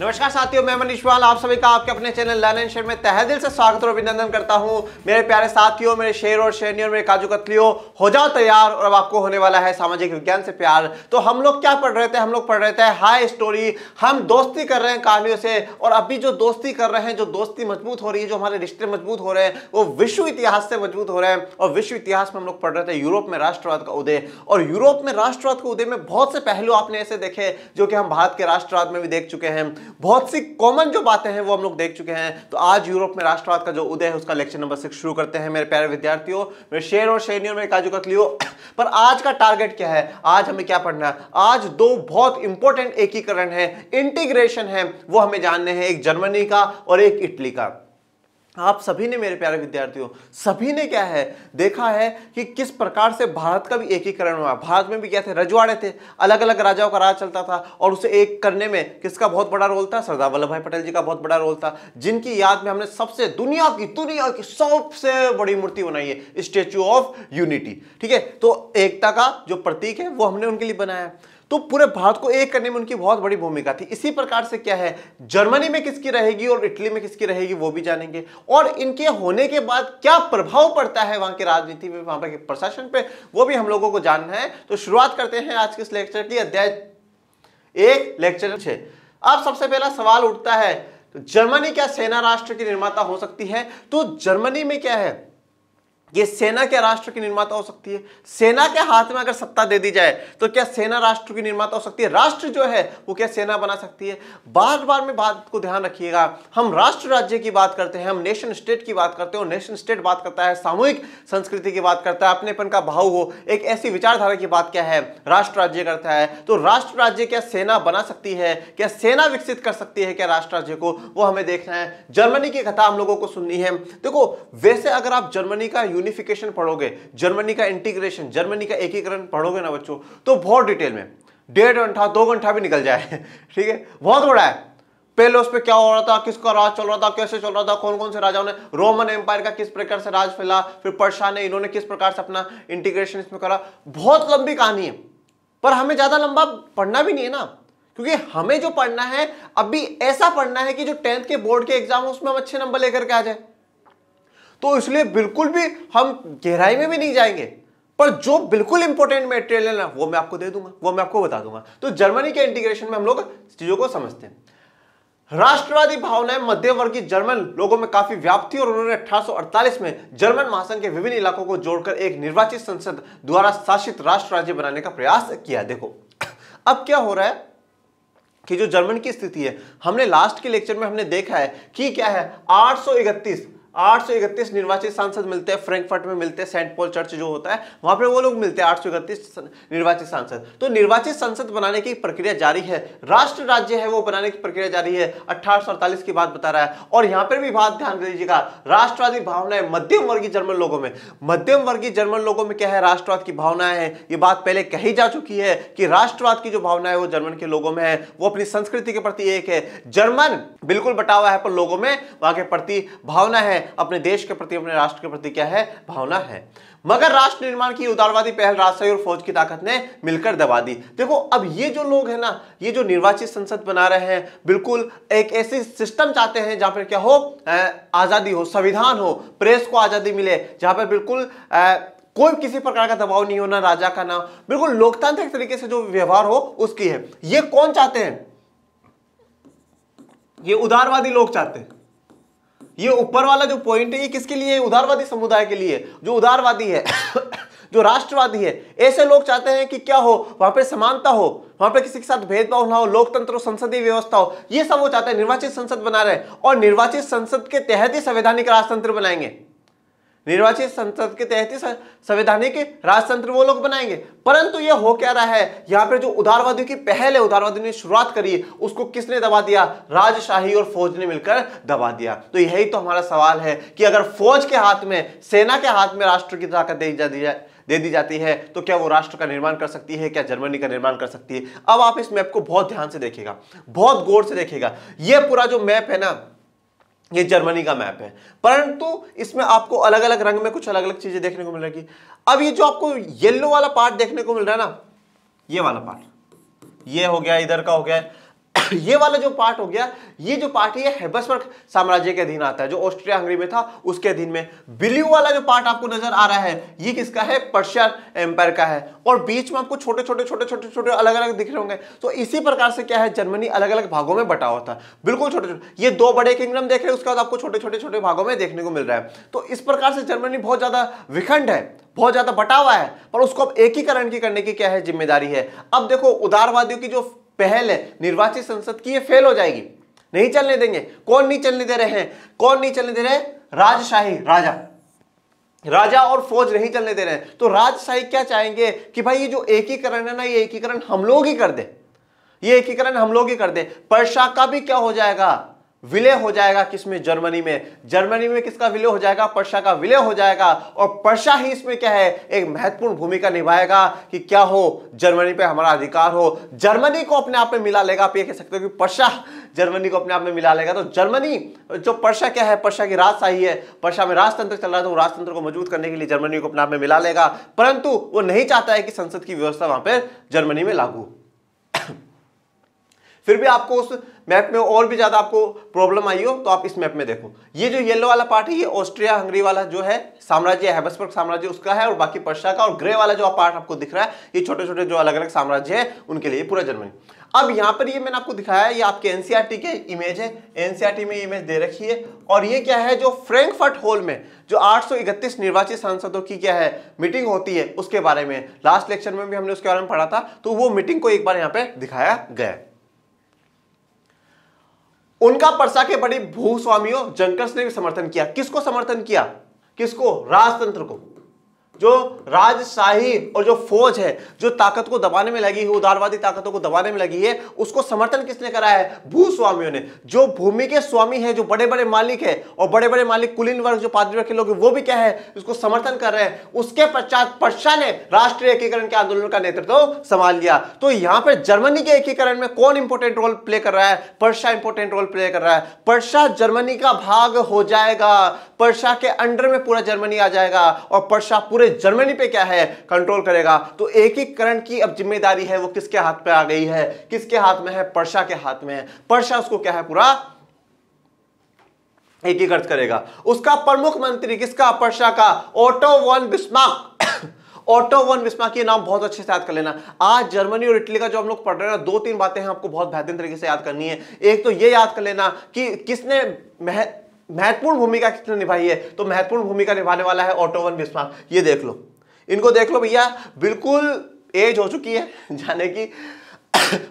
नमस्कार साथियों मैं मनीष वाल आप सभी का आपके अपने चैनल लर्न एंड शेयर में तहे दिल से स्वागत और अभिनंदन करता हूं मेरे प्यारे साथियों मेरे शेर और शेरनी और मेरे काजू कतलियों हो जाओ तैयार और अब आपको होने वाला है सामाजिक विज्ञान से प्यार तो हम लोग क्या पढ़ रहे थे हम लोग पढ़ रहे थे हाई स्टोरी हम दोस्ती कर रहे हैं कहानियों से और अभी जो दोस्ती कर रहे हैं जो दोस्ती मजबूत हो रही है जो हमारे रिश्ते मजबूत हो रहे हैं वो विश्व इतिहास से मजबूत हो रहे हैं और विश्व इतिहास में हम लोग पढ़ रहे थे यूरोप में राष्ट्रवाद का उदय और यूरोप में राष्ट्रवाद का उदय में बहुत से पहलू आपने ऐसे देखे जो कि हम भारत के राष्ट्रवाद में भी देख चुके हैं बहुत सी कॉमन जो बातें हैं वो हम लोग देख चुके हैं तो आज यूरोप में राष्ट्रवाद का जो उदय है उसका लेक्चर नंबर सिक्स शुरू करते हैं मेरे प्यारे विद्यार्थियों मेरे शेर और शेरियों में काजू कतलियों पर आज का टारगेट क्या है आज हमें क्या पढ़ना है आज दो बहुत इंपॉर्टेंट एकीकरण है इंटीग्रेशन है वो हमें जानने हैं एक जर्मनी का और एक इटली का आप सभी ने मेरे प्यारे विद्यार्थियों सभी ने क्या है देखा है कि किस प्रकार से भारत का भी एकीकरण हुआ भारत में भी क्या थे रजवाड़े थे अलग अलग राजाओं का राज चलता था और उसे एक करने में किसका बहुत बड़ा रोल था सरदार वल्लभ भाई पटेल जी का बहुत बड़ा रोल था जिनकी याद में हमने सबसे दुनिया की दुनिया की सबसे बड़ी मूर्ति बनाई है स्टेच्यू ऑफ यूनिटी ठीक है तो एकता का जो प्रतीक है वो हमने उनके लिए बनाया तो पूरे भारत को एक करने में उनकी बहुत बड़ी भूमिका थी इसी प्रकार से क्या है जर्मनी में किसकी रहेगी और इटली में किसकी रहेगी वो भी जानेंगे और इनके होने के बाद क्या प्रभाव पड़ता है वहां की राजनीति पे वहां पर प्रशासन पे वो भी हम लोगों को जानना है तो शुरुआत करते हैं आज के इस लेक्चर की अध्याय एक लेक्चर छः अब सबसे पहला सवाल उठता है तो जर्मनी क्या सेना राष्ट्र की निर्माता हो सकती है तो जर्मनी में क्या है ये सेना क्या राष्ट्र की निर्माता हो सकती है सेना के हाथ में अगर सत्ता दे दी जाए तो क्या सेना राष्ट्र की निर्माता हो सकती है राष्ट्र जो है वो क्या सेना बना सकती है बार बार में बात को ध्यान रखिएगा हम राष्ट्र राज्य की बात करते हैं हम नेशन स्टेट की बात करते हैं नेशन स्टेट बात करता है सामूहिक संस्कृति की बात करता है अपनेपन का भाव हो एक ऐसी विचारधारा की बात क्या है राष्ट्र राज्य करता है तो राष्ट्र राज्य क्या सेना बना सकती है क्या सेना विकसित कर सकती है क्या राष्ट्र राज्य को वो हमें देखना है जर्मनी की कथा हम लोगों को सुननी है देखो वैसे अगर आप जर्मनी का यूनिफिकेशन पढ़ोगे जर्मनी का इंटीग्रेशन जर्मनी का एकीकरण पढ़ोगे ना बच्चों तो बहुत डिटेल में डेढ़ घंटा दो घंटा भी निकल जाए ठीक है बहुत बड़ा है पहले उस पर क्या हो रहा था किसका राज चल रहा था कैसे चल रहा था कौन कौन से राजाओं ने रोमन एम्पायर का किस प्रकार से राज फैला फिर पर्शा ने इन्होंने किस प्रकार से अपना इंटीग्रेशन इसमें करा बहुत लंबी कहानी है पर हमें ज्यादा लंबा पढ़ना भी नहीं है ना क्योंकि हमें जो पढ़ना है अभी ऐसा पढ़ना है कि जो टेंथ के बोर्ड के एग्जाम उसमें हम अच्छे नंबर लेकर के आ जाए तो इसलिए बिल्कुल भी हम गहराई में भी नहीं जाएंगे पर जो बिल्कुल इंपॉर्टेंट मेटेरियल है ना वो मैं आपको दे दूंगा वो मैं आपको बता दूंगा तो जर्मनी के इंटीग्रेशन में हम लोग चीजों को समझते हैं राष्ट्रवादी भावनाएं मध्यवर्गीय जर्मन लोगों में काफी व्याप्त थी और उन्होंने 1848 में जर्मन महासंघ के विभिन्न इलाकों को जोड़कर एक निर्वाचित संसद द्वारा शासित राष्ट्र राज्य बनाने का प्रयास किया देखो अब क्या हो रहा है कि जो जर्मन की स्थिति है हमने लास्ट के लेक्चर में हमने देखा है कि क्या है आठ 831 निर्वाचित सांसद मिलते हैं फ्रैंकफर्ट में मिलते हैं सेंट पॉल चर्च जो होता है वहां पर वो लोग मिलते हैं इकतीस निर्वाचित सांसद तो निर्वाचित सांसद बनाने की प्रक्रिया जारी है राष्ट्र राज्य है वो बनाने की प्रक्रिया जारी है अठारह की बात बता रहा है और यहाँ पर भी बात ध्यान दीजिएगा राष्ट्रवादी भावनाएं मध्यम वर्गीय जर्मन लोगों में मध्यम वर्गीय जर्मन लोगों में क्या है राष्ट्रवाद की भावनाएं हैं ये बात पहले कही जा चुकी है कि राष्ट्रवाद की जो भावना है वो जर्मन के लोगों में है वो अपनी संस्कृति के प्रति एक है जर्मन बिल्कुल बटा हुआ है पर लोगों में वहां के प्रति भावना है अपने देश के प्रति अपने राष्ट्र के प्रति क्या है भावना है मगर राष्ट्र निर्माण की उदारवादी पहल राजशाही और फौज की ताकत ने मिलकर दबा दी देखो अब ये जो लोग है ना ये जो निर्वाचित संसद बना रहे हैं बिल्कुल एक ऐसी सिस्टम चाहते हैं जहां पर क्या हो आजादी हो संविधान हो प्रेस को आजादी मिले जहां पर बिल्कुल कोई किसी प्रकार का दबाव नहीं होना राजा का ना बिल्कुल लोकतांत्रिक तरीके से जो व्यवहार हो उसकी है ये कौन चाहते हैं ये उदारवादी लोग चाहते हैं ये ऊपर वाला जो पॉइंट है ये किसके लिए है उदारवादी समुदाय के लिए जो उदारवादी है जो राष्ट्रवादी है ऐसे लोग चाहते हैं कि क्या हो वहां पे समानता हो वहां पे किसी के साथ भेदभाव ना हो लोकतंत्र हो संसदीय व्यवस्था हो ये सब वो चाहते हैं निर्वाचित संसद बना रहे हैं और निर्वाचित संसद के तहत ही संवैधानिक राजतंत्र बनाएंगे निर्वाचित संसद के तहत संवैधानिक राजतंत्र वो लोग बनाएंगे परंतु ये हो क्या रहा है यहाँ पर जो उदारवादियों की पहल है उदारवादियों ने शुरुआत करी है उसको किसने दबा दिया राजशाही और फौज ने मिलकर दबा दिया तो यही तो हमारा सवाल है कि अगर फौज के हाथ में सेना के हाथ में राष्ट्र की ताकत दे जा दी जाए दे दी जाती है तो क्या वो राष्ट्र का निर्माण कर सकती है क्या जर्मनी का निर्माण कर सकती है अब आप इस मैप को बहुत ध्यान से देखेगा बहुत गौर से देखेगा ये पूरा जो मैप है ना ये जर्मनी का मैप है परंतु इसमें आपको अलग अलग रंग में कुछ अलग अलग चीजें देखने को मिल रही अब ये जो आपको येलो वाला पार्ट देखने को मिल रहा है ना ये वाला पार्ट ये हो गया इधर का हो गया ये वाला जो पार्ट हो गया ये जो पार्ट है हेबसबर्ग साम्राज्य के अधीन आता है जो ऑस्ट्रिया हंगरी में था उसके अधीन में बिल्यू वाला जो पार्ट आपको नजर आ रहा है ये किसका है पर्शियन एम्पायर का है और बीच में आपको छोटे छोटे छोटे छोटे छोटे अलग अलग दिख रहे होंगे तो इसी प्रकार से क्या है जर्मनी अलग अलग भागों में बटा हुआ था बिल्कुल छोटे छोटे ये दो बड़े किंगडम देख रहे हैं उसके बाद आपको छोटे छोटे छोटे भागों में देखने को मिल रहा है तो इस प्रकार से जर्मनी बहुत ज्यादा विखंड है बहुत ज्यादा बटा हुआ है पर उसको अब एकीकरण की करने की क्या है जिम्मेदारी है अब देखो उदारवादियों की जो पहल है निर्वाचित संसद की ये फेल हो जाएगी नहीं चलने देंगे कौन नहीं चलने दे रहे हैं कौन नहीं चलने दे रहे राजशाही राजा राजा और फौज नहीं चलने दे रहे हैं तो राजशाही क्या चाहेंगे कि भाई ये जो एकीकरण है ना ये एकीकरण हम लोग ही कर दे ये एकीकरण हम लोग ही कर दे परशा का भी क्या हो जाएगा विलय हो जाएगा किसमें जर्मनी में जर्मनी में किसका विलय हो जाएगा पर्शा का विलय हो जाएगा और पर्शा ही इसमें क्या है एक महत्वपूर्ण भूमिका निभाएगा कि क्या हो जर्मनी पे हमारा अधिकार हो जर्मनी को अपने आप में मिला लेगा आप ये कह सकते हो कि पर्शा जर्मनी को अपने आप में मिला लेगा तो जर्मनी जो पर्शा क्या है पर्शा की राजशाही है पर्शा में राजतंत्र चल रहा था वो राजतंत्र को मजबूत करने के लिए जर्मनी को अपने आप में मिला लेगा परंतु वो नहीं चाहता है कि संसद की व्यवस्था वहां पर जर्मनी में लागू फिर भी आपको उस मैप में और भी ज़्यादा आपको प्रॉब्लम आई हो तो आप इस मैप में देखो ये जो येलो वाला पार्ट है ये ऑस्ट्रिया हंगरी वाला जो है साम्राज्य हैबसबर्ग साम्राज्य उसका है और बाकी पर्शा का और ग्रे वाला जो पार्ट आपको दिख रहा है ये छोटे छोटे जो अलग अलग साम्राज्य है उनके लिए पूरा जर्मनी अब यहाँ पर ये मैंने आपको दिखाया है ये आपके एनसीआरटी e के इमेज है एनसीआरटी में इमेज दे रखी है और ये क्या है जो फ्रैंकफर्ट हॉल में जो 831 निर्वाचित सांसदों की क्या है मीटिंग होती है उसके बारे में लास्ट लेक्चर में भी हमने उसके बारे में पढ़ा था तो वो मीटिंग को एक बार यहाँ पे दिखाया गया है उनका परसा के बड़े भूस्वामियों जंकर्स ने भी समर्थन किया किसको समर्थन किया किसको राजतंत्र को जो राजशाही और जो फौज है जो ताकत को दबाने में लगी है उदारवादी ताकतों को दबाने में लगी है उसको समर्थन किसने करा है भूस्वामियों ने जो भूमि के स्वामी है जो बड़े बड़े मालिक है और बड़े बड़े मालिक कुलीन वर्ग जो पादरी वर्ग के लोग वो भी क्या है उसको समर्थन कर रहे हैं उसके पश्चात पर्शा ने राष्ट्रीय एकीकरण के आंदोलन का नेतृत्व तो संभाल लिया तो यहां पर जर्मनी के एकीकरण में कौन इंपोर्टेंट रोल प्ले कर रहा है पर्शा इंपोर्टेंट रोल प्ले कर रहा है पर्शा जर्मनी का भाग हो जाएगा पर्शा के अंडर में पूरा जर्मनी आ जाएगा और पर्शा पूरे पूरे जर्मनी पे क्या है कंट्रोल करेगा तो एक एक करंट की अब जिम्मेदारी है वो किसके हाथ पे आ गई है किसके हाथ में है पर्शा के हाथ में है पर्शा उसको क्या है पूरा एकीकृत करेगा उसका प्रमुख मंत्री किसका पर्शा का Otto von Bismarck Otto von विस्मा के नाम बहुत अच्छे से याद कर लेना आज जर्मनी और इटली का जो हम लोग पढ़ रहे हैं दो तीन बातें हैं आपको बहुत बेहतरीन तरीके से याद करनी है एक तो ये याद कर लेना कि किसने मह महत्वपूर्ण भूमिका किसने निभाई है तो महत्वपूर्ण भूमिका निभाने वाला है ऑटोवन विश्वास ये देख लो इनको देख लो भैया बिल्कुल एज हो चुकी है जाने की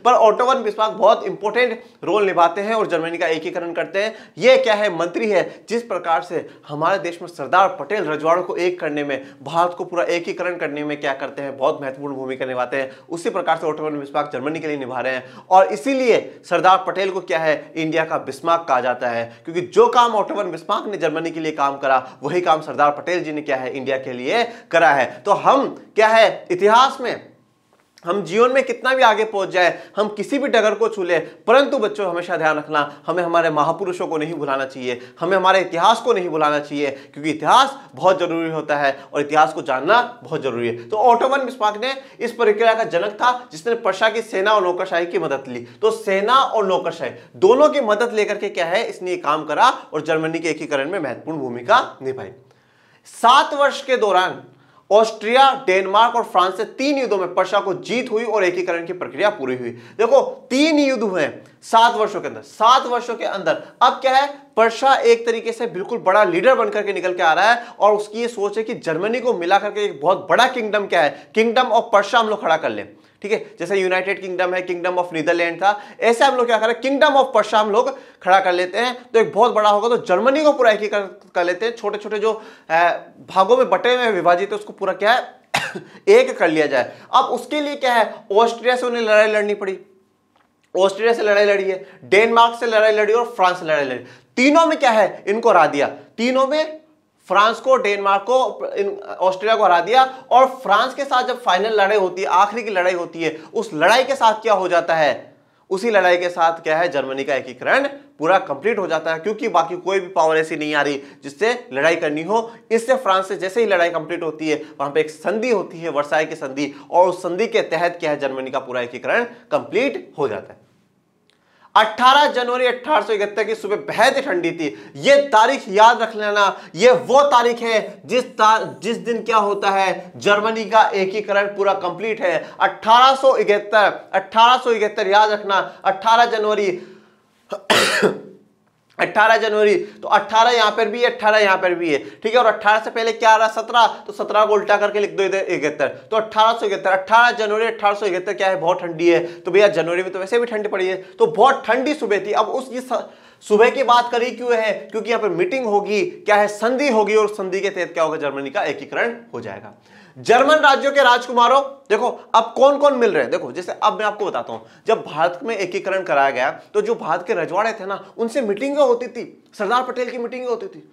पर ऑटोवन बिस्मार्क बहुत इंपॉर्टेंट रोल निभाते हैं और जर्मनी का एकीकरण करते हैं ये क्या है मंत्री है जिस प्रकार से हमारे देश में सरदार पटेल रजवाड़ों को एक करने में भारत को पूरा एकीकरण करने में क्या करते हैं बहुत महत्वपूर्ण भूमिका निभाते हैं उसी प्रकार से ऑटोवन बिस्मार्क जर्मनी के लिए निभा रहे हैं और इसीलिए सरदार पटेल को क्या है इंडिया का बिस्मार्क कहा जाता है क्योंकि जो काम ऑटोवन बिस्मार्क ने जर्मनी के लिए काम करा वही काम सरदार पटेल जी ने क्या है इंडिया के लिए करा है तो हम क्या है इतिहास में हम जीवन में कितना भी आगे पहुंच जाए हम किसी भी डगर को छू ले परंतु बच्चों हमेशा ध्यान रखना हमें हमारे महापुरुषों को नहीं भुलाना चाहिए हमें हमारे इतिहास को नहीं भुलाना चाहिए क्योंकि इतिहास बहुत जरूरी होता है और इतिहास को जानना बहुत जरूरी है तो ऑटोमन बिस्पाक ने इस प्रक्रिया का जनक था जिसने पर्शा की सेना और नौकरशाही की मदद ली तो सेना और नौकरशाही दोनों की मदद लेकर के क्या है इसने काम करा और जर्मनी के एकीकरण में महत्वपूर्ण भूमिका निभाई सात वर्ष के दौरान ऑस्ट्रिया डेनमार्क और फ्रांस से तीन युद्धों में पर्शा को जीत हुई और एकीकरण की प्रक्रिया पूरी हुई देखो तीन युद्ध हुए सात वर्षों के अंदर सात वर्षों के अंदर अब क्या है पर्शा एक तरीके से बिल्कुल बड़ा लीडर बनकर के निकल के आ रहा है और उसकी ये सोच है कि जर्मनी को मिला करके एक बहुत बड़ा किंगडम क्या है किंगडम ऑफ पर्शा हम लोग खड़ा कर लें ठीक है जैसे यूनाइटेड किंगडम है किंगडम ऑफ नीदरलैंड था ऐसे हम लोग क्या करें किंगडम ऑफ पर्शा हम लोग खड़ा कर लेते हैं तो एक बहुत बड़ा होगा तो जर्मनी को पूरा एक ही कर, कर लेते हैं छोटे छोटे जो भागों में बटे हुए विभाजित है उसको पूरा क्या है एक कर लिया जाए अब उसके लिए क्या है ऑस्ट्रिया से उन्हें लड़ाई लड़नी पड़ी ऑस्ट्रिया से लड़ाई लड़ी है डेनमार्क से लड़ाई लड़ी और फ्रांस से लड़ाई लड़ी तीनों में क्या है इनको हरा दिया तीनों में फ्रांस को डेनमार्क को ऑस्ट्रेलिया को हरा दिया और फ्रांस के साथ जब फाइनल लड़ाई होती है आखिरी की लड़ाई होती है उस लड़ाई के साथ क्या हो जाता है उसी लड़ाई के साथ क्या है जर्मनी का एकीकरण पूरा कंप्लीट हो जाता है क्योंकि बाकी कोई भी पावर ऐसी नहीं आ रही जिससे लड़ाई करनी हो इससे फ्रांस से जैसे ही लड़ाई कंप्लीट होती है वहां पे एक संधि होती है वर्षाई की संधि और उस संधि के तहत क्या है जर्मनी का पूरा एकीकरण कंप्लीट हो जाता है 18 जनवरी अठारह की सुबह बेहद ठंडी थी ये तारीख याद रख लेना ये वो तारीख है जिस ता, जिस दिन क्या होता है जर्मनी का एकीकरण पूरा कंप्लीट है अठारह अठारह याद रखना 18 जनवरी 18 जनवरी तो 18 यहाँ पर भी है 18 यहाँ पर भी है ठीक है और 18 से पहले क्या आ रहा है 17 तो 17 को उल्टा करके लिख दो इधर इकहत्तर तो अठारह सौ इकहत्तर अट्ठारह जनवरी अठारह सौ इकहत्तर क्या है बहुत ठंडी है तो भैया जनवरी में तो वैसे भी ठंड पड़ी है तो बहुत ठंडी सुबह थी अब उस सुबह की बात करी क्यों है क्योंकि यहाँ पर मीटिंग होगी क्या है संधि होगी और संधि के तहत क्या होगा जर्मनी का एकीकरण हो जाएगा जर्मन राज्यों के राजकुमारों देखो अब कौन कौन मिल रहे हैं देखो जैसे अब मैं आपको बताता हूं जब भारत में एकीकरण कराया गया तो जो भारत के रजवाड़े थे ना उनसे मीटिंग होती थी सरदार पटेल की मीटिंग होती थी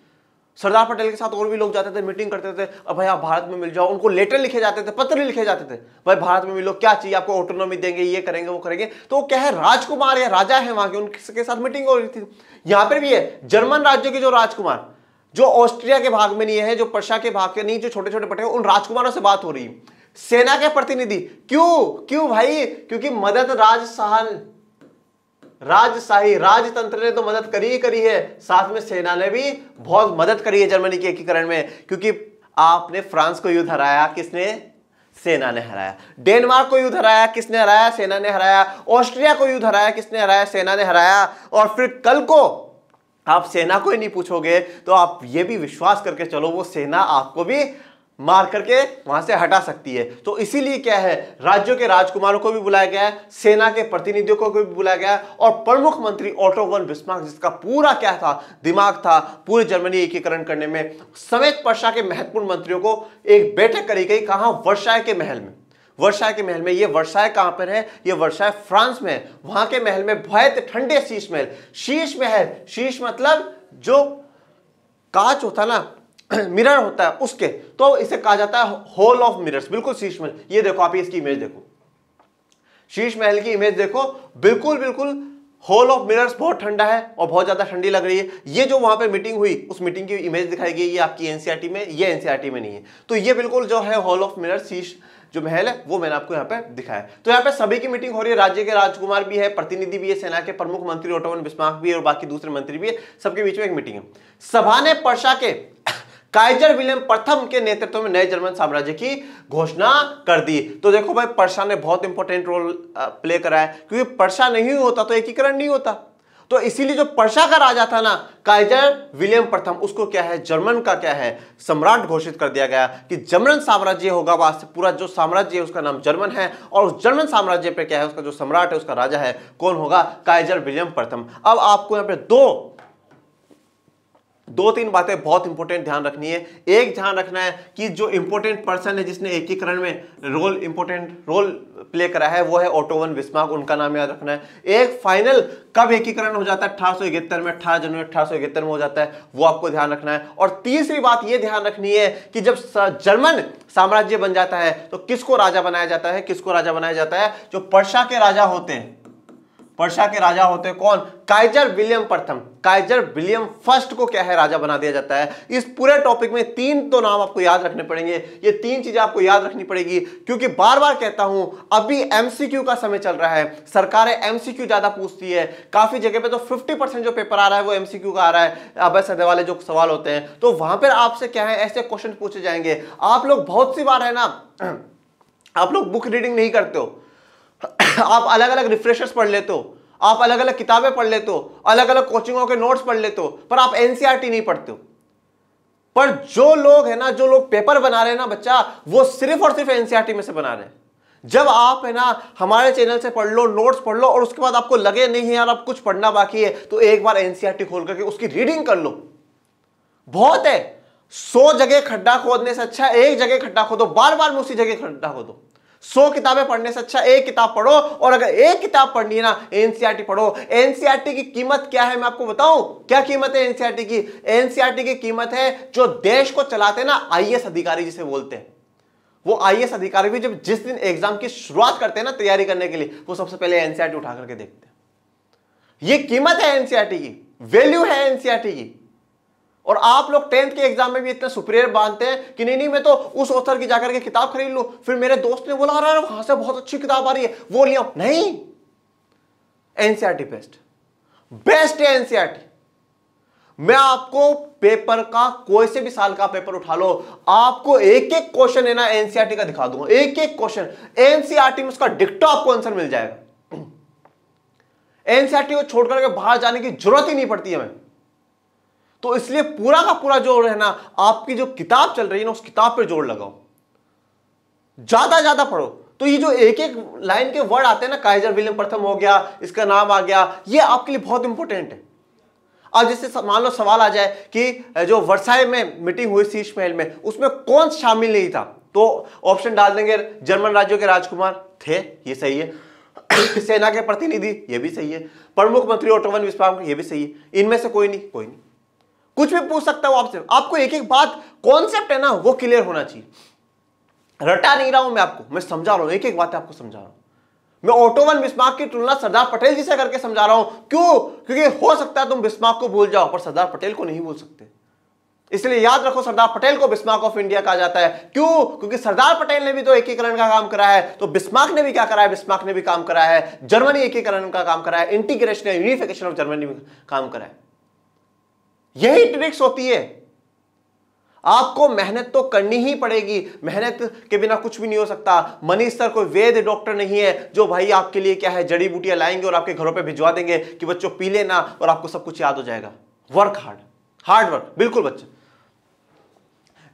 सरदार पटेल के साथ और भी लोग जाते थे मीटिंग करते थे अब भाई आप भारत में मिल जाओ उनको लेटर लिखे जाते थे पत्र लिखे जाते थे भाई भारत में मिलो क्या चाहिए आपको ऑटोनॉमी देंगे ये करेंगे वो करेंगे तो क्या है राजकुमार या राजा है वहां के उनके साथ मीटिंग हो रही थी यहां पर भी है जर्मन राज्यों के जो राजकुमार जो ऑस्ट्रिया के भाग में नहीं है जो पर्शा के भाग के नहीं जो छोटे छोटे पटे उन राजकुमारों से बात हो रही सेना के प्रतिनिधि क्यों क्यों भाई क्योंकि मदद राजसाहन राजशाही राजतंत्र ने तो मदद करी ही करी है साथ में सेना ने भी बहुत मदद करी है जर्मनी के एकीकरण में क्योंकि आपने फ्रांस को युद्ध हराया किसने सेना ने हराया डेनमार्क को युद्ध हराया किसने हराया सेना ने हराया ऑस्ट्रिया को युद्ध हराया किसने हराया सेना ने हराया और फिर कल को आप सेना को ही नहीं पूछोगे तो आप ये भी विश्वास करके चलो वो सेना आपको भी मार करके वहां से हटा सकती है तो इसीलिए क्या है राज्यों के राजकुमारों को भी बुलाया गया है सेना के प्रतिनिधियों को भी बुलाया गया है और प्रमुख मंत्री ऑटो वन बिस्मार्क जिसका पूरा क्या था दिमाग था पूरे जर्मनी एकीकरण करने में समेत वर्षा के महत्वपूर्ण मंत्रियों को एक बैठक करी गई कहा वर्षा के महल में वर्षा के महल में ये वर्षाए कहां पर है ये वर्षा फ्रांस में है वहां के महल में बहुत ठंडे शीश महल शीश महल शीश मतलब जो कांच होता ना मिरर होता है उसके तो इसे कहा जाता है होल ऑफ मिरर्स बिल्कुल शीश महल ये देखो आप इसकी इमेज देखो शीश महल की इमेज देखो बिल्कुल बिल्कुल होल ऑफ मिरर्स बहुत ठंडा है और बहुत ज्यादा ठंडी लग रही है ये जो वहां पे मीटिंग हुई उस मीटिंग की इमेज दिखाई गई ये आपकी एनसीआरटी e में ये एनसीआरटी e में नहीं है तो ये बिल्कुल जो है हॉल ऑफ मिरर्स शीश जो महल है वो मैंने आपको यहाँ पे दिखाया तो यहाँ पे सभी की मीटिंग हो रही है राज्य के राजकुमार भी है प्रतिनिधि भी है सेना के प्रमुख मंत्री ऑटोमन बिस्माक भी है और बाकी दूसरे मंत्री भी है सबके बीच में एक मीटिंग है सभा ने पर्षा के काइजर विलियम प्रथम के नेतृत्व में नए जर्मन साम्राज्य की घोषणा कर दी तो देखो भाई पर्षा ने बहुत इंपॉर्टेंट रोल प्ले करा है क्योंकि पर्षा नहीं होता तो एकीकरण नहीं होता तो इसीलिए जो पर्शा का राजा था ना काइजर विलियम प्रथम उसको क्या है जर्मन का क्या है सम्राट घोषित कर दिया गया कि जर्मन साम्राज्य होगा वहां से पूरा जो साम्राज्य है उसका नाम जर्मन है और उस जर्मन साम्राज्य पे क्या है उसका जो सम्राट है उसका राजा है कौन होगा काइजर विलियम प्रथम अब आपको यहां पे दो दो तीन बातें बहुत इंपॉर्टेंट ध्यान रखनी है एक ध्यान रखना है कि जो इंपॉर्टेंट पर्सन है जिसने एकीकरण में रोल इंपॉर्टेंट रोल प्ले करा है वो है ओटोवन विस्माक उनका नाम याद रखना है एक फाइनल कब एकीकरण हो जाता है अठारह सौ इकहत्तर में अठारह जनवरी अठारह सौ इकहत्तर में हो जाता है वो आपको ध्यान रखना है और तीसरी बात यह ध्यान रखनी है कि जब जर्मन साम्राज्य बन जाता है तो किसको राजा बनाया जाता है किसको राजा बनाया जाता है जो पर्शा के राजा होते हैं पर्शिया के राजा होते हैं कौन काइजर विलियम प्रथम काइजर विलियम फर्स्ट को क्या है राजा बना दिया जाता है इस पूरे टॉपिक में तीन तो नाम आपको याद रखने पड़ेंगे ये तीन चीजें आपको याद रखनी पड़ेगी क्योंकि बार बार कहता हूं अभी एमसीक्यू का समय चल रहा है सरकारें एमसीक्यू ज्यादा पूछती है काफी जगह पे तो 50 परसेंट जो पेपर आ रहा है वो एमसीक्यू का आ रहा है सदे वाले जो सवाल होते हैं तो वहां पर आपसे क्या है ऐसे क्वेश्चन पूछे जाएंगे आप लोग बहुत सी बार है ना आप लोग बुक रीडिंग नहीं करते हो आप अलग अलग रिफ्रेशर्स पढ़ लेते हो आप अलग अलग किताबें पढ़ लेते हो अलग अलग कोचिंगों के नोट्स पढ़ लेते हो पर आप एनसीआरटी e नहीं पढ़ते हो पर जो लोग है ना जो लोग पेपर बना रहे हैं ना बच्चा वो सिर्फ और सिर्फ एनसीआरटी e में से बना रहे हैं जब आप है ना हमारे चैनल से पढ़ लो नोट्स पढ़ लो और उसके बाद आपको लगे नहीं है यार आप कुछ पढ़ना बाकी है तो एक बार एनसीआरटी e खोल करके उसकी रीडिंग कर लो बहुत है सौ जगह खड्डा खोदने से अच्छा एक जगह खड्डा खोदो बार बार में उसी जगह खड्डा खोदो सौ किताबें पढ़ने से अच्छा एक किताब पढ़ो और अगर एक किताब पढ़नी है ना एनसीआरटी पढ़ो एनसीआरटी की कीमत क्या है मैं आपको बताऊं क्या कीमत है एनसीआरटी की एनसीआरटी की कीमत है जो देश को चलाते ना आई अधिकारी जिसे बोलते हैं वो आईएएस अधिकारी भी जब जिस दिन एग्जाम की शुरुआत करते हैं ना तैयारी करने के लिए वो सबसे पहले एनसीआरटी उठा करके देखते हैं ये कीमत है एनसीआरटी की वैल्यू है एनसीआरटी की और आप लोग टेंथ के एग्जाम में भी इतने सुप्रियर बांधते हैं कि नहीं नहीं मैं तो उस ऑथर की जाकर के किताब खरीद लू फिर मेरे दोस्त ने बोला अरे वहां से बहुत अच्छी किताब आ रही है वो लिया नहीं एनसीआरटी बेस्ट बेस्ट है एनसीआरटी e मैं आपको पेपर का कोई से भी साल का पेपर उठा लो आपको एक एक क्वेश्चन है ना एनसीआरटी का दिखा दूंगा एक एक क्वेश्चन एनसीआरटी में उसका डिक्टो आपको आंसर मिल जाएगा एनसीआरटी e को छोड़कर के बाहर जाने की जरूरत ही नहीं पड़ती हमें तो इसलिए पूरा का पूरा जोर रहना आपकी जो किताब चल रही है ना उस किताब पर जोर लगाओ ज्यादा ज्यादा पढ़ो तो ये जो एक एक लाइन के वर्ड आते हैं ना काइजर विलियम प्रथम हो गया इसका नाम आ गया ये आपके लिए बहुत इंपॉर्टेंट है अब जैसे मान लो सवाल आ जाए कि जो वर्षाए में मीटिंग हुई शीश महल में उसमें कौन शामिल नहीं था तो ऑप्शन डाल देंगे जर्मन राज्यों के राजकुमार थे ये सही है सेना के प्रतिनिधि ये भी सही है प्रमुख मंत्री ओटोवन विश्वास ये भी सही है इनमें से कोई नहीं कोई नहीं कुछ भी पूछ सकता हूं आपसे आपको एक एक बात कॉन्सेप्ट है ना वो क्लियर होना चाहिए रटा नहीं रहा हूं मैं आपको मैं समझा रहा हूं एक एक बात आपको समझा रहा हूं मैं ऑटोवन बिस्माक की तुलना सरदार पटेल जी से करके समझा रहा हूं क्यों क्योंकि हो सकता है तुम बिस्माक को भूल जाओ पर सरदार पटेल को नहीं भूल सकते इसलिए याद रखो सरदार पटेल को बिस्माक ऑफ इंडिया कहा जाता है क्यों क्योंकि सरदार पटेल ने भी तो एकीकरण का काम करा है तो बिस्माक ने भी क्या करा है बिस्माक ने भी काम करा है जर्मनी एकीकरण का काम करा है इंटीग्रेशन यूनिफिकेशन ऑफ जर्मनी काम करा है यही ट्रिक्स होती है आपको मेहनत तो करनी ही पड़ेगी मेहनत के बिना कुछ भी नहीं हो सकता मनीष सर कोई वेद डॉक्टर नहीं है जो भाई आपके लिए क्या है जड़ी बूटियां लाएंगे और आपके घरों पे भिजवा देंगे कि बच्चों पी लेना और आपको सब कुछ याद हो जाएगा वर्क हार्ड हार्ड वर्क बिल्कुल बच्चे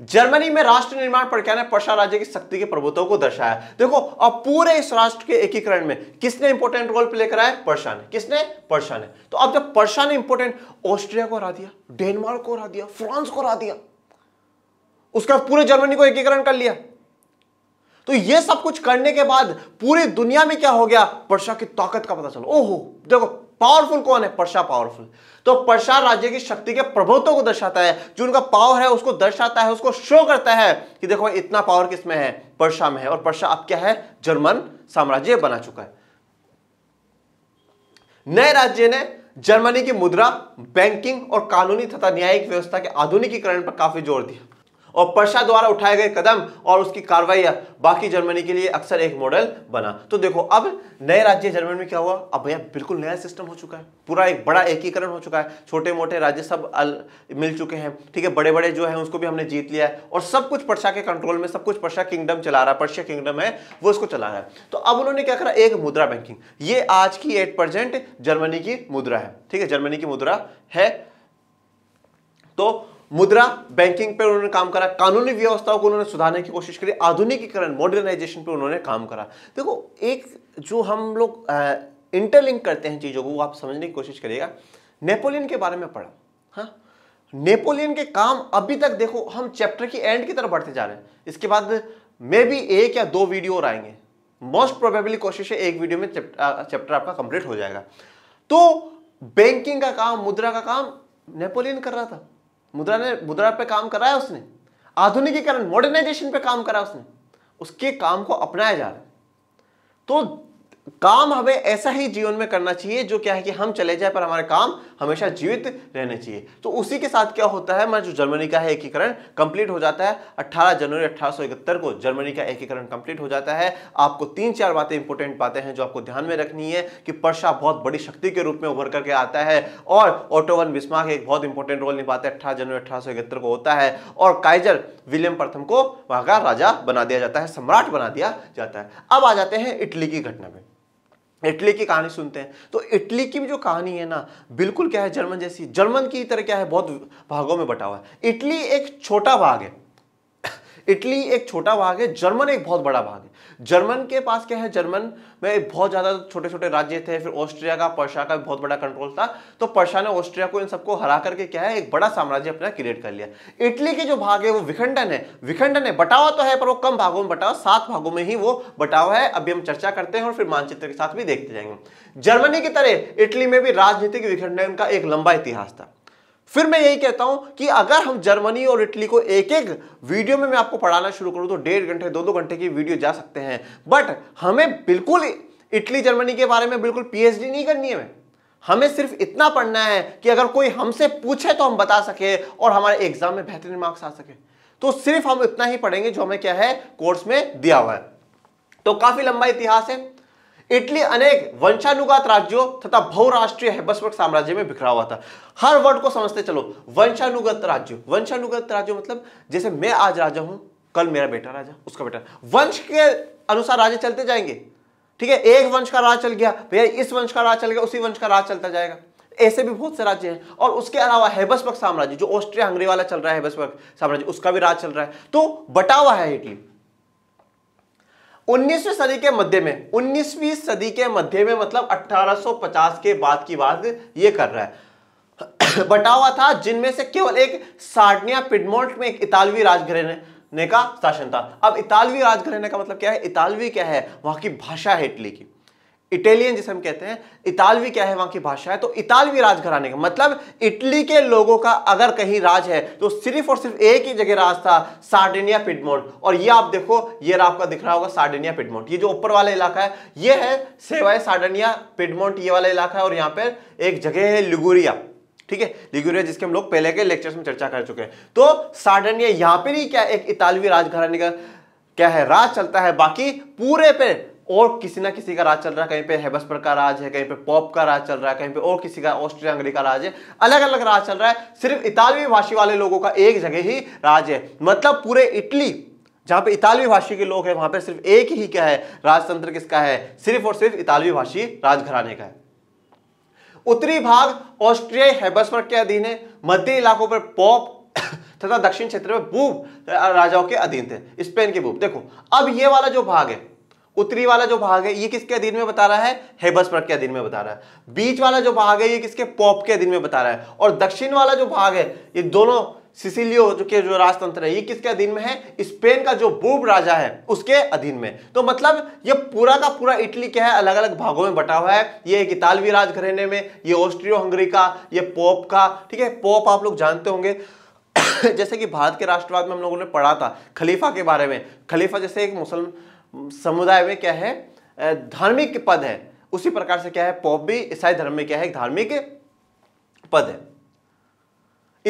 जर्मनी में राष्ट्र निर्माण प्रक्रिया ने पर्शा राज्य की शक्ति के प्रभुत्व को दर्शाया देखो अब पूरे इस राष्ट्र के एकीकरण में किसने इंपोर्टेंट रोल प्ले कराया है पर्शा ने किसने पर्शा ने तो अब जब पर्शा ने इंपोर्टेंट ऑस्ट्रिया को हरा दिया डेनमार्क को हरा दिया फ्रांस को हरा दिया उसके बाद पूरे जर्मनी को एकीकरण कर लिया तो ये सब कुछ करने के बाद पूरी दुनिया में क्या हो गया पर्शा की ताकत का पता चला ओहो देखो पावरफुल कौन है परशा पावरफुल तो परशा राज्य की शक्ति के प्रभुत्व को दर्शाता है जो उनका पावर है उसको दर्शाता है उसको शो करता है कि देखो इतना पावर किसमें है परशा में है और परशा अब क्या है जर्मन साम्राज्य बना चुका है नए राज्य ने जर्मनी की मुद्रा बैंकिंग और कानूनी तथा न्यायिक व्यवस्था के आधुनिकीकरण पर काफी जोर दिया और पर्शा द्वारा उठाए गए कदम और उसकी कार्रवाई बाकी जर्मनी के लिए अक्सर एक मॉडल बना तो देखो अब नए राज्य जर्मनी में क्या हुआ अब भैया बिल्कुल नया सिस्टम हो चुका है पूरा एक बड़ा एकीकरण हो चुका है छोटे मोटे राज्य सब मिल चुके हैं ठीक है बड़े बड़े जो है उसको भी हमने जीत लिया है और सब कुछ पर्शा के कंट्रोल में सब कुछ पर्शा किंगडम चला रहा है पर्शिया किंगडम है वो उसको चला रहा है तो अब उन्होंने क्या करा एक मुद्रा बैंकिंग ये आज की एट जर्मनी की मुद्रा है ठीक है जर्मनी की मुद्रा है तो मुद्रा बैंकिंग पर उन्होंने काम करा कानूनी व्यवस्थाओं को उन्होंने सुधारने की कोशिश करी आधुनिकीकरण मॉडर्नाइजेशन पर उन्होंने काम करा देखो एक जो हम लोग इंटरलिंक करते हैं चीज़ों को वो आप समझने की कोशिश करिएगा नेपोलियन के बारे में पढ़ा हाँ नेपोलियन के काम अभी तक देखो हम चैप्टर की एंड की तरफ बढ़ते जा रहे हैं इसके बाद मे भी एक या दो वीडियो और आएंगे मोस्ट प्रोबेबली कोशिश है एक वीडियो में चैप्टर आपका कंप्लीट हो जाएगा तो बैंकिंग का काम मुद्रा का काम नेपोलियन कर रहा था मुद्रा ने मुद्रा पे काम कराया उसने आधुनिकीकरण मॉडर्नाइजेशन पे काम करा उसने उसके काम को अपनाया जा रहा है तो काम हमें ऐसा ही जीवन में करना चाहिए जो क्या है कि हम चले जाए पर हमारे काम हमेशा जीवित रहने चाहिए तो उसी के साथ क्या होता है हमारा जो जर्मनी का है एकीकरण कंप्लीट हो जाता है 18 जनवरी 1871 को जर्मनी का एकीकरण कंप्लीट हो जाता है आपको तीन चार बातें इंपॉर्टेंट बातें हैं जो आपको ध्यान में रखनी है कि पर्शा बहुत बड़ी शक्ति के रूप में उभर करके आता है और ऑटोवन बिस्मार्क एक बहुत इंपॉर्टेंट रोल निभाते हैं अठारह जनवरी अठारह को होता है और काइजर विलियम प्रथम को वहां का राजा बना दिया जाता है सम्राट बना दिया जाता है अब आ जाते हैं इटली की घटना में इटली की कहानी सुनते हैं तो इटली की भी जो कहानी है ना बिल्कुल क्या है जर्मन जैसी जर्मन की तरह क्या है बहुत भागों में बटा हुआ है इटली एक छोटा भाग है इटली एक छोटा भाग है जर्मन एक बहुत बड़ा भाग है जर्मन के पास क्या है जर्मन में बहुत ज़्यादा छोटे छोटे राज्य थे फिर ऑस्ट्रिया का पर्शा का बहुत बड़ा कंट्रोल था तो पर्शा ने ऑस्ट्रिया को इन सबको हरा करके क्या है एक बड़ा साम्राज्य अपना क्रिएट कर लिया इटली के जो भाग है वो विखंडन है विखंडन है बटावा तो है पर वो कम भागों में बटावा सात भागों में ही वो बटावा है अभी हम चर्चा करते हैं और फिर मानचित्र के साथ भी देखते जाएंगे जर्मनी की तरह इटली में भी राजनीतिक विखंडन का एक लंबा इतिहास था फिर मैं यही कहता हूं कि अगर हम जर्मनी और इटली को एक एक वीडियो में मैं आपको पढ़ाना शुरू करूं तो डेढ़ घंटे दो दो घंटे की वीडियो जा सकते हैं बट हमें बिल्कुल इटली जर्मनी के बारे में बिल्कुल पीएचडी नहीं करनी है हमें हमें सिर्फ इतना पढ़ना है कि अगर कोई हमसे पूछे तो हम बता सके और हमारे एग्जाम में बेहतरीन मार्क्स आ सके तो सिर्फ हम इतना ही पढ़ेंगे जो हमें क्या है कोर्स में दिया हुआ है तो काफी लंबा इतिहास है इटली अनेक वंशानुगात राज्यों तथा बहुराष्ट्रीय हेबसवर्ग साम्राज्य में बिखरा हुआ था हर वर्ड को समझते चलो वंशानुगत राज्य वंशानुगत राज्य मतलब जैसे मैं आज राजा हूं कल मेरा बेटा राजा उसका बेटा वंश के अनुसार राजे चलते जाएंगे ठीक है एक वंश का राज चल गया भैया इस वंश का राज चल गया उसी वंश का राज चलता जाएगा ऐसे भी बहुत से राज्य हैं और उसके अलावा हेबसबर्ग साम्राज्य जो ऑस्ट्रिया हंगरी वाला चल रहा है साम्राज्य उसका भी राज चल रहा है तो बटा हुआ है इटली 19वीं सदी के मध्य में 19वीं सदी के मध्य में मतलब 1850 के बाद की बात ये कर रहा है बटा हुआ था जिनमें से केवल एक सार्डनिया पिडमोल्ट में एक इतालवी राजघराने ने का शासन था अब इतालवी राजघराने का मतलब क्या है इतालवी क्या है वहां की भाषा है इटली की इटालियन जिसे हम कहते हैं इतालवी क्या है वहां की भाषा है तो इतालवी राजघराने का मतलब इटली के लोगों का अगर कहीं राज है तो सिर्फ और सिर्फ एक ही जगह राज था सार्डिनिया पिडमोंट और ये आप देखो ये आपका दिख रहा होगा सार्डिनिया पिडमोंट ये जो ऊपर वाला इलाका है ये है सेवाए सार्डिनिया पिडमोंट ये वाला इलाका है और यहाँ पर एक जगह है लिगुरिया ठीक है लिगुरिया जिसके हम लोग पहले के लेक्चर्स में चर्चा कर चुके हैं तो सार्डिनिया यहां पर ही क्या एक इतालवी राजघराने का क्या है राज चलता है बाकी पूरे पे और किसी ना किसी का राज चल रहा है कहीं पे हेबसपुर का राज है कहीं पे पॉप का राज चल रहा है कहीं पे और किसी का ऑस्ट्रिया हंगरी का राज है अलग अलग राज चल रहा है सिर्फ इतालवी भाषी वाले लोगों का एक जगह ही राज है मतलब पूरे इटली जहां पे इतालवी भाषी के लोग हैं वहां पर सिर्फ एक ही क्या है राजतंत्र किसका है सिर्फ और सिर्फ इतालवी भाषी राजघराने का है उत्तरी भाग ऑस्ट्रिया हेबसपुर के अधीन है मध्य इलाकों पर पॉप तथा दक्षिण क्षेत्र में बूब राजाओं के अधीन थे स्पेन के बूब देखो अब ये वाला जो भाग है उत्तरी वाला जो भाग है ये किसके अधीन में बता रहा है हेबसबर्ग के अधीन में बता रहा है बीच वाला जो भाग है ये किसके पॉप के अधीन में बता रहा है और दक्षिण वाला जो भाग है ये दोनों सिसिलियो जो के जो राजतंत्र है ये किसके अधीन में है स्पेन का जो बूब राजा है उसके अधीन में तो मतलब ये पूरा का पूरा इटली क्या है अलग अलग भागों में बटा हुआ है ये एक इतालवी राजघराने में ये ऑस्ट्रियो हंगरी का ये पोप का ठीक है पोप आप लोग जानते होंगे जैसे कि भारत के राष्ट्रवाद में हम लोगों ने पढ़ा था खलीफा के बारे में खलीफा जैसे एक मुसलमान समुदाय में क्या है धार्मिक पद है उसी प्रकार से क्या है पॉप भी ईसाई धर्म में क्या है धार्मिक पद है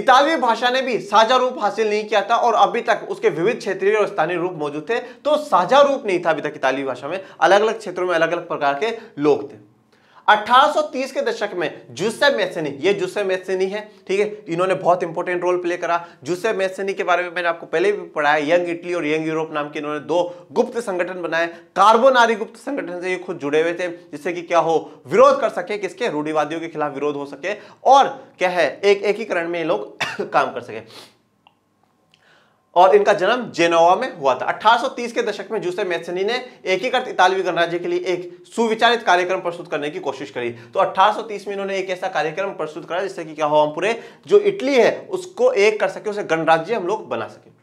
इतालवी भाषा ने भी साझा रूप हासिल नहीं किया था और अभी तक उसके विविध क्षेत्रीय और स्थानीय रूप मौजूद थे तो साझा रूप नहीं था अभी तक इतालवी भाषा में अलग अलग क्षेत्रों में अलग अलग प्रकार के लोग थे 1830 के दशक में जूसेफ मैसेनी ये जूसेफ मैसेनी है ठीक है इन्होंने बहुत इंपॉर्टेंट रोल प्ले करा जूसेफ मैसेनी के बारे में मैंने आपको पहले भी पढ़ाया यंग इटली और यंग यूरोप नाम के इन्होंने दो गुप्त संगठन बनाए कार्बोनारी गुप्त संगठन से ये खुद जुड़े हुए थे जिससे कि क्या हो विरोध कर सके किसके रूढ़ीवादियों के खिलाफ विरोध हो सके और क्या है एक एकीकरण में ये लोग काम कर सके और इनका जन्म जेनोवा में हुआ था 1830 के दशक में जूसे मैथसनी ने एकीकृत इतालवी गणराज्य के लिए एक सुविचारित कार्यक्रम प्रस्तुत करने की कोशिश करी तो 1830 में इन्होंने एक ऐसा कार्यक्रम प्रस्तुत करा जिससे कि क्या हो हम पूरे जो इटली है उसको एक कर सके उसे गणराज्य हम लोग बना सके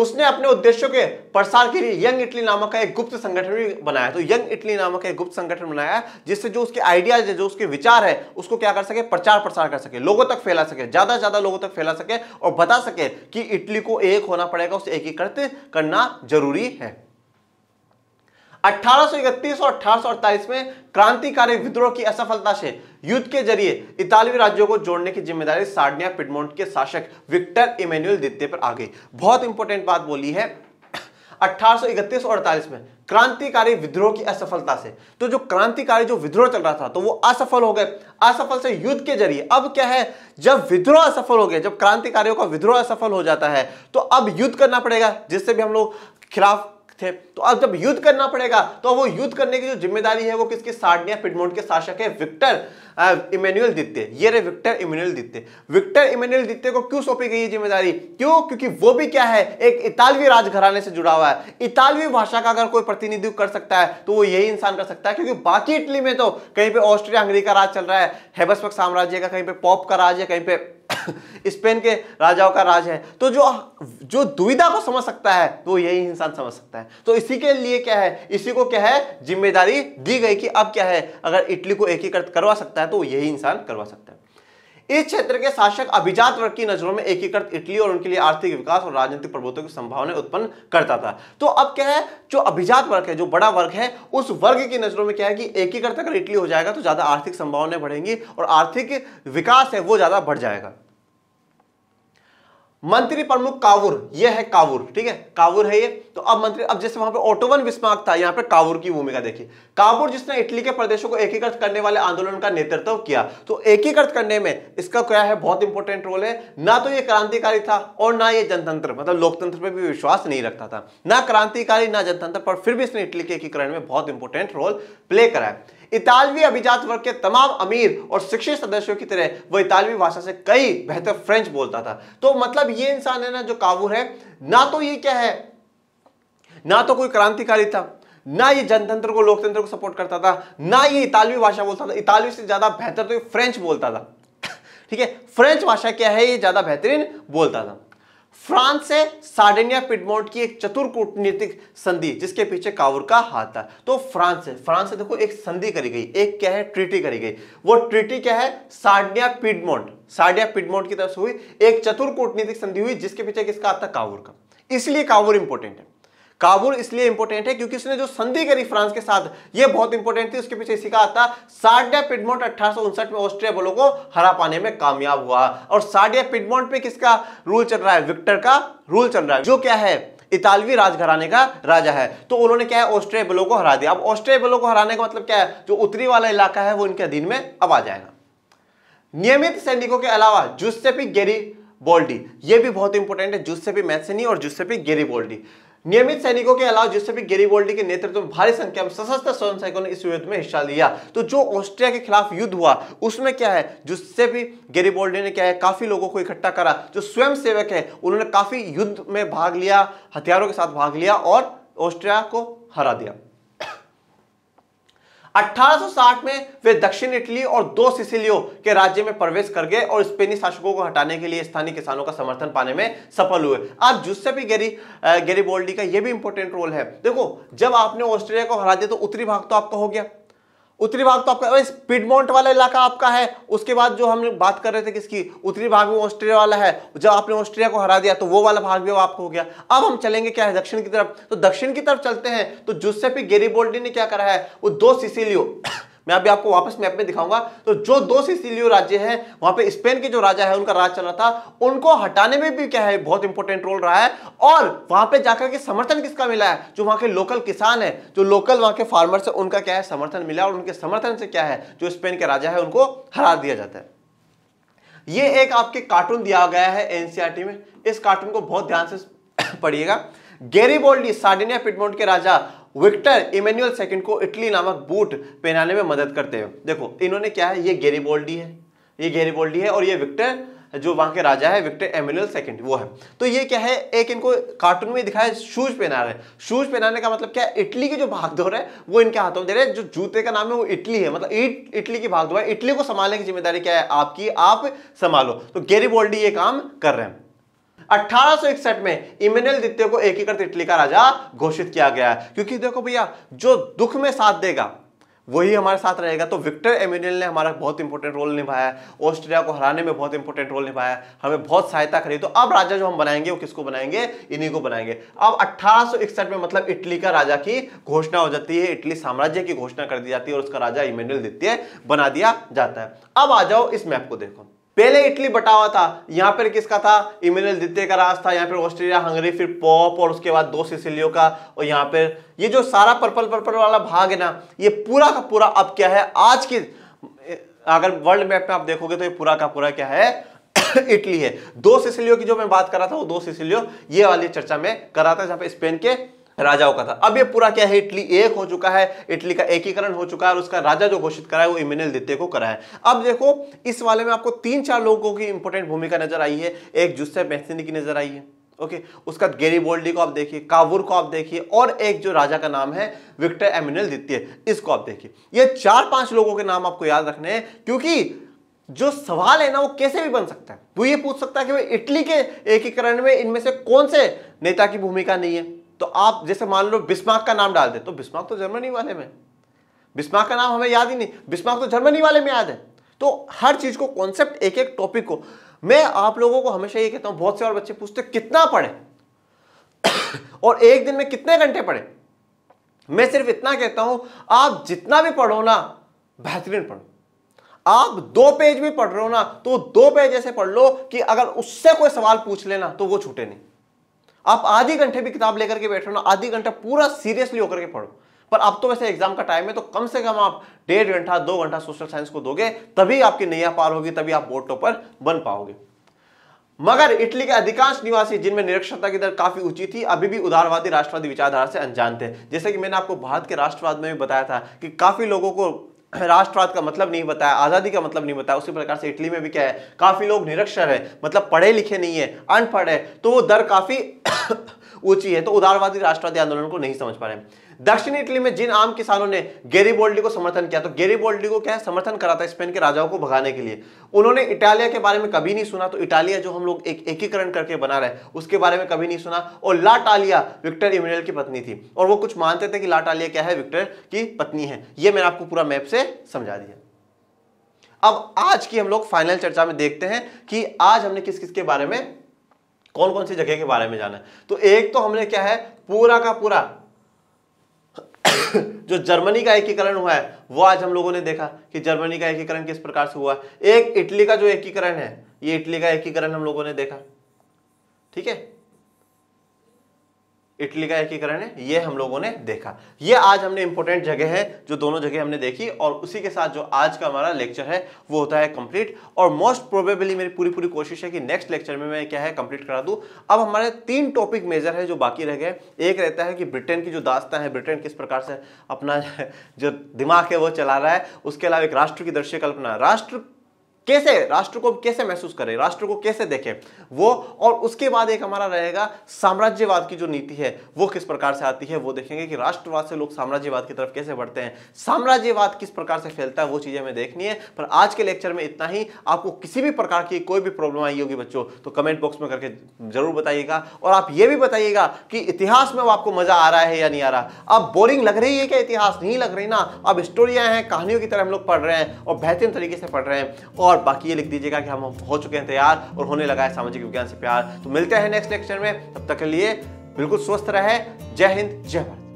उसने अपने उद्देश्यों के प्रसार के लिए यंग इटली नामक का एक गुप्त संगठन भी बनाया तो यंग इटली नामक एक गुप्त संगठन बनाया जिससे जो उसके आइडियाज है जो उसके विचार है उसको क्या कर सके प्रचार प्रसार कर सके लोगों तक फैला सके ज्यादा ज्यादा लोगों तक फैला सके और बता सके कि इटली को एक होना पड़ेगा उसे एकीकृत करना जरूरी है 1831 और अठारह में क्रांतिकारी विद्रोह की असफलता से युद्ध के जरिए इतालवी राज्यों को जोड़ने की जिम्मेदारी सार्डिया पिडमोंट के शासक विक्टर इमेन्युअल द्वितीय पर आ गई बहुत इंपॉर्टेंट बात बोली है 1831 और अड़तालीस में क्रांतिकारी विद्रोह की असफलता से तो जो क्रांतिकारी जो विद्रोह चल रहा था तो वो असफल हो गए असफल से युद्ध के जरिए अब क्या है जब विद्रोह असफल हो गए जब क्रांतिकारियों का विद्रोह असफल हो जाता है तो अब युद्ध करना पड़ेगा जिससे भी हम लोग खिलाफ थे तो अब जब युद्ध करना पड़ेगा तो वो युद्ध करने की जो जिम्मेदारी है वो किसके सार्डिया पिडमोंट के शासक है विक्टर इमेनुअल दित्ते ये रहे विक्टर इमेनुअल दित्ते विक्टर इमेनुअल दित्ते को क्यों सौंपी गई जिम्मेदारी क्यों क्योंकि वो भी क्या है एक इतालवी राजघराने से जुड़ा हुआ है इतालवी भाषा का अगर कोई प्रतिनिधित्व कर सकता है तो वो यही इंसान कर सकता है क्योंकि बाकी इटली में तो कहीं पे ऑस्ट्रिया हंगरी का राज चल रहा है हेबसबर्ग साम्राज्य का कहीं पे पॉप का राज है कहीं पे स्पेन के राजाओं का राज है तो जो जो दुविधा को समझ सकता है तो यही इंसान समझ सकता है तो इसी के लिए क्या है इसी को क्या है जिम्मेदारी दी गई कि अब क्या है अगर इटली को एकीकृत करवा सकता है तो यही इंसान करवा सकता है इस क्षेत्र के शासक अभिजात वर्ग की नजरों में एकीकृत इटली और उनके लिए आर्थिक विकास और राजनीतिक प्रभुत्व की संभावना उत्पन्न करता था तो अब क्या है जो अभिजात वर्ग है जो बड़ा वर्ग है उस वर्ग की नजरों में क्या है कि एकीकृत अगर इटली हो जाएगा तो ज्यादा आर्थिक संभावनाएं बढ़ेंगी और आर्थिक विकास है वो ज्यादा बढ़ जाएगा मंत्री प्रमुख कावुर ये है कावुर ठीक है कावुर है ये तो अब मंत्री अब जैसे वहां पे ऑटोवन विस्मार्क था यहाँ पे कावुर की भूमिका देखिए कावुर जिसने इटली के प्रदेशों को एकीकृत करने वाले आंदोलन का नेतृत्व किया तो एकीकृत करने में इसका क्या है बहुत इंपॉर्टेंट रोल है ना तो ये क्रांतिकारी था और ना ये जनतंत्र मतलब लोकतंत्र पर भी विश्वास नहीं रखता था ना क्रांतिकारी ना जनतंत्र पर फिर भी इसने इटली के एकीकरण में बहुत इंपॉर्टेंट रोल प्ले करा है इतालवी अभिजात वर्ग के तमाम अमीर और शिक्षित सदस्यों की तरह वो इतालवी भाषा से कई बेहतर फ्रेंच बोलता था तो मतलब मतलब ये इंसान है ना जो काबूर है ना तो ये क्या है ना तो कोई क्रांतिकारी था ना ये जनतंत्र को लोकतंत्र को सपोर्ट करता था ना ये इतालवी भाषा बोलता था इतालवी से ज्यादा बेहतर तो ये फ्रेंच बोलता था ठीक है फ्रेंच भाषा क्या है ये ज्यादा बेहतरीन बोलता था फ्रांस से सार्डेनिया पिडमोंट की एक चतुर कूटनीतिक संधि जिसके पीछे कावर का हाथ था तो फ्रांस से फ्रांस से देखो एक संधि करी गई एक क्या है ट्रीटी करी गई वो ट्रीटी क्या है सार्डिया पिडमोंट सार्डिया पिडमोंट की तरफ से हुई एक चतुर कूटनीतिक संधि हुई जिसके पीछे किसका हाथ था कावर का इसलिए कावर इंपोर्टेंट है काबुल इसलिए इंपॉर्टेंट है क्योंकि उसने जो संधि करी फ्रांस के साथ ये बहुत इंपॉर्टेंट थी उसके पीछे इसी का आता साडिया पिडमोट अठारह में ऑस्ट्रिया बलों को हरा पाने में कामयाब हुआ और साडिया पिडमोट पे किसका रूल चल रहा है विक्टर का रूल चल रहा है जो क्या है इतालवी राजघराने का राजा है तो उन्होंने क्या है ऑस्ट्रिया बलों को हरा दिया अब ऑस्ट्रिया बलों को हराने का मतलब क्या है जो उत्तरी वाला इलाका है वो इनके अधीन में अब आ जाएगा नियमित सैनिकों के अलावा जुस्सेपी गेरी बोल्डी ये भी बहुत इंपॉर्टेंट है जुस्सेपी मैथसनी और जुस्सेपी गेरी बोल्डी नियमित सैनिकों के अलावा जिससे गेरी गेरीबोल्डी के नेतृत्व में भारी संख्या में सशस्त्र स्वयं सैनिकों ने इस युद्ध में हिस्सा लिया तो जो ऑस्ट्रिया के खिलाफ युद्ध हुआ उसमें क्या है जिससे गेरी वोल्डी ने क्या है काफी लोगों को इकट्ठा करा जो स्वयं सेवक है उन्होंने काफी युद्ध में भाग लिया हथियारों के साथ भाग लिया और ऑस्ट्रिया को हरा दिया 1860 में वे दक्षिण इटली और दो सिसिलियो के राज्य में प्रवेश कर गए और स्पेनी शासकों को हटाने के लिए स्थानीय किसानों का समर्थन पाने में सफल हुए अब जुस्से गेरी गेरी बोल्डी का यह भी इंपॉर्टेंट रोल है देखो जब आपने ऑस्ट्रेलिया को हरा दिया तो उत्तरी भाग तो आपका हो गया उत्तरी भाग तो आपका पिडमोंट वाला इलाका आपका है उसके बाद जो हम बात कर रहे थे किसकी उत्तरी भाग में ऑस्ट्रिया वाला है जब आपने ऑस्ट्रिया को हरा दिया तो वो वाला भाग भी आपको हो गया अब हम चलेंगे क्या है दक्षिण की तरफ तो दक्षिण की तरफ चलते हैं तो जुस्से गेरीबोल्डी ने क्या करा है वो दो सिसिलियो मैं अभी आपको वापस मैप में दिखाऊंगा तो जो दो सिसिलियो राज्य है वहां पे स्पेन के जो राजा है उनका राज चल रहा था उनको हटाने में भी क्या है बहुत इंपॉर्टेंट रोल रहा है और वहां पे जाकर के समर्थन किसका मिला है जो वहां के लोकल किसान है जो लोकल वहां के फार्मर्स है उनका क्या है समर्थन मिला और उनके समर्थन से क्या है जो स्पेन के राजा है उनको हरा दिया जाता है ये एक आपके कार्टून दिया गया है एनसीआरटी e में इस कार्टून को बहुत ध्यान से पढ़िएगा गेरी बोल्डी सार्डिनिया पिटमोंट के राजा विक्टर इमेन्युअल सेकंड को इटली नामक बूट पहनाने में मदद करते हैं देखो इन्होंने क्या है ये गेरीबोल्डी है ये गेरीबोल्डी है और ये विक्टर जो वहां के राजा है विक्टर एमेनुअल सेकंड वो है तो ये क्या है एक इनको कार्टून में दिखाया शूज पहना रहे शूज पहनाने का मतलब क्या है इटली की जो भागदौड़ है वो इनके हाथों में दे रहे हैं जो जूते का नाम है वो इटली है मतलब इट इटली की भागदौड़ है इटली को संभालने की जिम्मेदारी क्या है आपकी आप संभालो तो गेरी ये काम कर रहे हैं अठारह में इमेनुअल द्वितीय को एकीकृत इटली का राजा घोषित किया गया है क्योंकि देखो भैया जो दुख में साथ देगा वही हमारे साथ रहेगा तो विक्टर एम्यूनियल ने हमारा बहुत इंपॉर्टेंट रोल निभाया है ऑस्ट्रेलिया को हराने में बहुत इंपॉर्टेंट रोल निभाया हमें बहुत सहायता करी तो अब राजा जो हम बनाएंगे वो किसको बनाएंगे इन्हीं को बनाएंगे अब अट्ठारह में मतलब इटली का राजा की घोषणा हो जाती है इटली साम्राज्य की घोषणा कर दी जाती है और उसका राजा इम्यूनियल द्वितीय बना दिया जाता है अब आ जाओ इस मैप को देखो पहले इटली बटा हुआ था यहां पर किसका था इमेनल द्वितीय का राज था यहां पर ऑस्ट्रेलिया हंगरी फिर पॉप और उसके बाद दो सिसिलियो का और यहां पर ये जो सारा पर्पल पर्पल वाला भाग है ना ये पूरा का पूरा अब क्या है आज की अगर वर्ल्ड मैप में आप देखोगे तो ये पूरा का पूरा क्या है इटली है दो सिसिलियो की जो मैं बात कर रहा था वो दो सिसिलियो ये वाली चर्चा में कर रहा था जहां पर स्पेन के राजाओं का था अब ये पूरा क्या है इटली एक हो चुका है इटली का एकीकरण हो चुका है और उसका राजा जो घोषित करा है वो इमेनल द्वितीय को करा है अब देखो इस वाले में आपको तीन चार लोगों की इंपॉर्टेंट भूमिका नजर आई है एक जुस्से मैथिनी की नजर आई है ओके okay, उसका गेरी बोल्डी को आप देखिए कावुर को आप देखिए और एक जो राजा का नाम है विक्टर एमिनल द्वितीय इसको आप देखिए ये चार पांच लोगों के नाम आपको याद रखने हैं क्योंकि जो सवाल है ना वो कैसे भी बन सकता है वो ये पूछ सकता है कि भाई इटली के एकीकरण में इनमें से कौन से नेता की भूमिका नहीं है तो आप जैसे मान लो बिस्माक का नाम डाल दे तो बिस्माक तो जर्मनी वाले में बिस्माक का नाम हमें याद ही नहीं बिस्माक तो जर्मनी वाले में याद है तो हर चीज़ को कॉन्सेप्ट एक एक टॉपिक को मैं आप लोगों को हमेशा ये कहता हूं बहुत से और बच्चे पूछते कितना पढ़े और एक दिन में कितने घंटे पढ़े मैं सिर्फ इतना कहता हूं आप जितना भी पढ़ो ना बेहतरीन पढ़ो आप दो पेज भी पढ़ रहे हो ना तो दो पेज ऐसे पढ़ लो कि अगर उससे कोई सवाल पूछ लेना तो वो छूटे नहीं आप आधे घंटे भी किताब लेकर के बैठो ना आधे घंटा पूरा सीरियसली होकर के पढ़ो पर अब तो वैसे एग्जाम का टाइम है तो कम से कम आप डेढ़ घंटा दो घंटा सोशल साइंस को दोगे तभी आपकी नैया पार होगी तभी आप बोर्ड टॉपर बन पाओगे मगर इटली के अधिकांश निवासी जिनमें निरक्षरता की दर काफी ऊंची थी अभी भी उदारवादी राष्ट्रवादी विचारधारा से अनजान थे जैसे कि मैंने आपको भारत के राष्ट्रवाद में भी बताया था कि काफी लोगों को राष्ट्रवाद का मतलब नहीं बताया आज़ादी का मतलब नहीं बताया उसी प्रकार से इटली में भी क्या है काफ़ी लोग निरक्षर है मतलब पढ़े लिखे नहीं है अनपढ़ है तो वो दर काफ़ी ऊंची है तो उदारवादी राष्ट्रवादी आंदोलन को नहीं समझ पा रहे हैं दक्षिण इटली में जिन आम किसानों ने गेरी बोल्डी को समर्थन किया तो गेरी बोल्डी को क्या है समर्थन करा था स्पेन के राजाओं को भगाने के लिए उन्होंने इटालिया के बारे में कभी नहीं सुना तो इटालिया जो हम लोग एक एकीकरण करके बना रहे उसके बारे में कभी नहीं सुना और लाटालिया विक्टर इमिनल की पत्नी थी और वो कुछ मानते थे कि लाटालिया क्या है विक्टर की पत्नी है ये मैंने आपको पूरा मैप से समझा दिया अब आज की हम लोग फाइनल चर्चा में देखते हैं कि आज हमने किस किस के बारे में कौन कौन सी जगह के बारे में जाना है तो एक तो हमने क्या है पूरा का पूरा जो जर्मनी का एकीकरण हुआ है वो आज हम लोगों ने देखा कि जर्मनी का एकीकरण किस प्रकार से हुआ एक इटली का जो एकीकरण है ये इटली का एकीकरण हम लोगों ने देखा ठीक है इटली का एकीकरण है ये हम लोगों ने देखा ये आज हमने इंपॉर्टेंट जगह है जो दोनों जगह हमने देखी और उसी के साथ जो आज का हमारा लेक्चर है वो होता है कंप्लीट और मोस्ट प्रोबेबली मेरी पूरी पूरी कोशिश है कि नेक्स्ट लेक्चर में मैं क्या है कंप्लीट करा दूँ अब हमारे तीन टॉपिक मेजर है जो बाकी रह गए एक रहता है कि ब्रिटेन की जो दास्ता है ब्रिटेन किस प्रकार से अपना जो दिमाग है वो चला रहा है उसके अलावा एक राष्ट्र की दृश्य कल्पना राष्ट्र कैसे राष्ट्र को कैसे महसूस करें राष्ट्र को कैसे देखें वो और उसके बाद एक हमारा रहेगा साम्राज्यवाद की जो नीति है वो किस प्रकार से आती है वो देखेंगे कि राष्ट्रवाद से लोग साम्राज्यवाद की तरफ कैसे बढ़ते हैं साम्राज्यवाद किस प्रकार से फैलता है वो चीज़ें हमें देखनी है पर आज के लेक्चर में इतना ही आपको किसी भी प्रकार की कोई भी प्रॉब्लम आई होगी बच्चों तो कमेंट बॉक्स में करके जरूर बताइएगा और आप ये भी बताइएगा कि इतिहास में आपको मज़ा आ रहा है या नहीं आ रहा अब बोरिंग लग रही है क्या इतिहास नहीं लग रही ना अब स्टोरियां हैं कहानियों की तरह हम लोग पढ़ रहे हैं और बेहतरीन तरीके से पढ़ रहे हैं और और बाकी ये लिख दीजिएगा कि हम हो चुके हैं तैयार और होने लगा है सामाजिक विज्ञान से प्यार तो मिलते हैं नेक्स्ट लेक्चर में तब तक के लिए बिल्कुल स्वस्थ रहे जय हिंद जय भारत